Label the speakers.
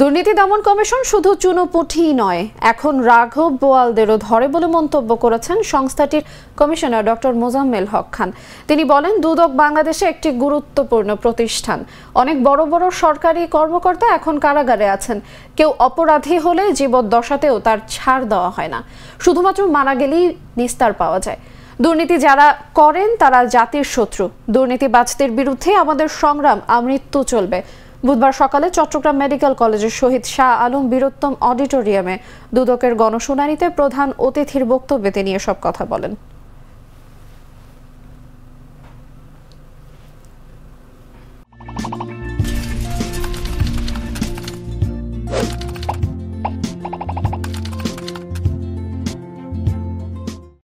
Speaker 1: দুর্নীতি দমন কমিশন শুধু চুনোপুঠি নয় এখন রাঘব বোয়ালদেরও ধরে বলে মন্তব্য করেছেন সংস্থাটির কমিশনার ডক্টর মোজাম্মেল হক খান তিনি বলেন দুদক বাংলাদেশে একটি গুরুত্বপূর্ণ প্রতিষ্ঠান অনেক বড় বড় সরকারি কর্মকর্তা এখন কারাগারে আছেন কেউ অপরাধী হলে জীবদ্দশাতেও তার ছাড় দেওয়া হয় না শুধুমাত্র মারা গেলেই নিস্তার পাওয়া যায় দুর্নীতি যারা করেন তারা জাতির শত্রু দুর্নীতি বাঁচদের বিরুদ্ধে আমাদের সংগ্রাম আমৃত্যু চলবে বুধবার সকালে চট্টগ্রাম মেডিকেল কলেজের শহীদ শাহ আলম বীরোত্তম অডিটোরিয়ামে দুদকের গণশুনানিতে প্রধান অতিথির বক্তব্যে তিনি এসব কথা বলেন